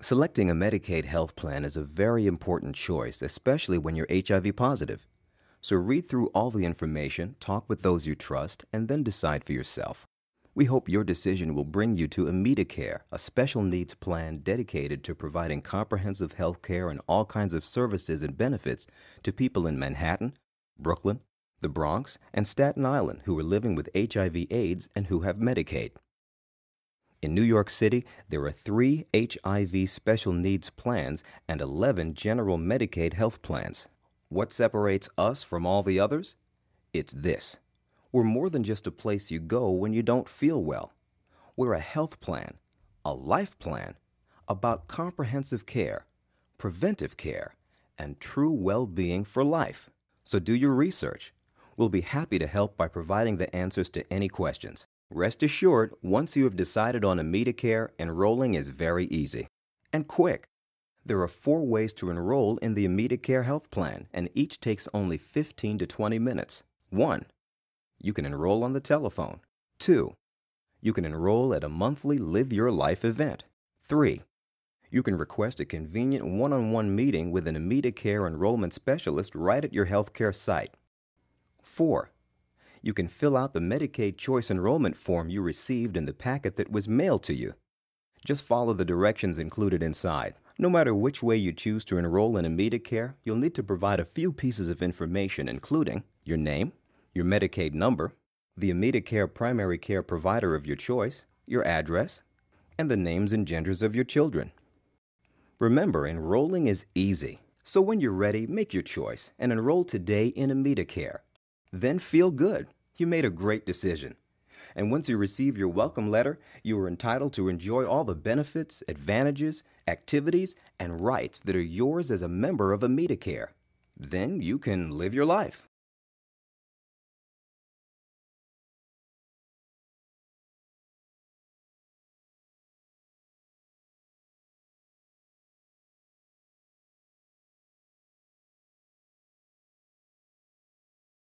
Selecting a Medicaid health plan is a very important choice, especially when you're HIV positive. So read through all the information, talk with those you trust, and then decide for yourself. We hope your decision will bring you to Amedicare, a special needs plan dedicated to providing comprehensive health care and all kinds of services and benefits to people in Manhattan, Brooklyn, the Bronx, and Staten Island who are living with HIV/AIDS and who have Medicaid. In New York City, there are three HIV special needs plans and 11 general Medicaid health plans. What separates us from all the others? It's this We're more than just a place you go when you don't feel well. We're a health plan, a life plan, about comprehensive care, preventive care, and true well being for life. So do your research. We'll be happy to help by providing the answers to any questions. Rest assured, once you have decided on Amedicare, enrolling is very easy and quick. There are four ways to enroll in the Amedicare Health Plan, and each takes only 15 to 20 minutes. 1. You can enroll on the telephone. 2. You can enroll at a monthly Live Your Life event. 3. You can request a convenient one on one meeting with an Amedicare enrollment specialist right at your healthcare site. 4. You can fill out the Medicaid Choice Enrollment form you received in the packet that was mailed to you. Just follow the directions included inside. No matter which way you choose to enroll in a Medicare, you'll need to provide a few pieces of information, including your name, your Medicaid number, the Medicare primary care provider of your choice, your address, and the names and genders of your children. Remember, enrolling is easy. So when you're ready, make your choice and enroll today in a Medicare. Then feel good. You made a great decision. And once you receive your welcome letter, you are entitled to enjoy all the benefits, advantages, activities, and rights that are yours as a member of Amedicare. Then you can live your life.